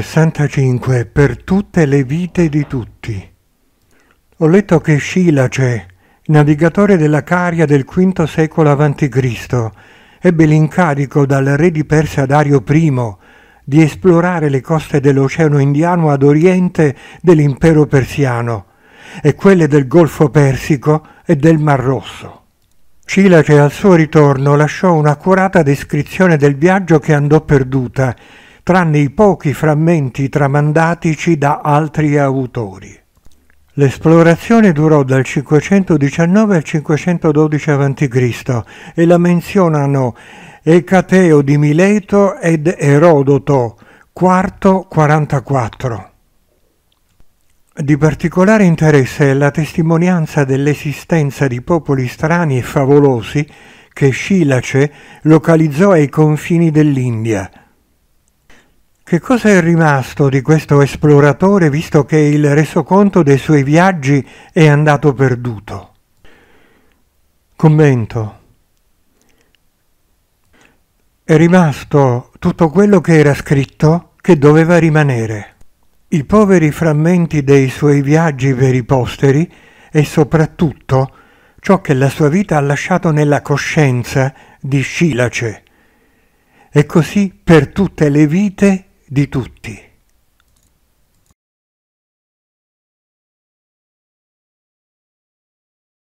65 per tutte le vite di tutti. Ho letto che Scilace, cioè, navigatore della Caria del V secolo a.C., ebbe l'incarico dal re di Persia Dario I di esplorare le coste dell'Oceano Indiano ad oriente dell'impero persiano e quelle del Golfo Persico e del Mar Rosso. Scilace cioè, al suo ritorno lasciò un'accurata descrizione del viaggio che andò perduta tranne i pochi frammenti tramandatici da altri autori. L'esplorazione durò dal 519 al 512 a.C. e la menzionano Ecateo di Mileto ed Erodoto, quarto 44. Di particolare interesse è la testimonianza dell'esistenza di popoli strani e favolosi che Scilace localizzò ai confini dell'India – che cosa è rimasto di questo esploratore visto che il resoconto dei suoi viaggi è andato perduto? Commento. È rimasto tutto quello che era scritto che doveva rimanere. I poveri frammenti dei suoi viaggi per i posteri e soprattutto ciò che la sua vita ha lasciato nella coscienza di Scilace. E così per tutte le vite di tutti.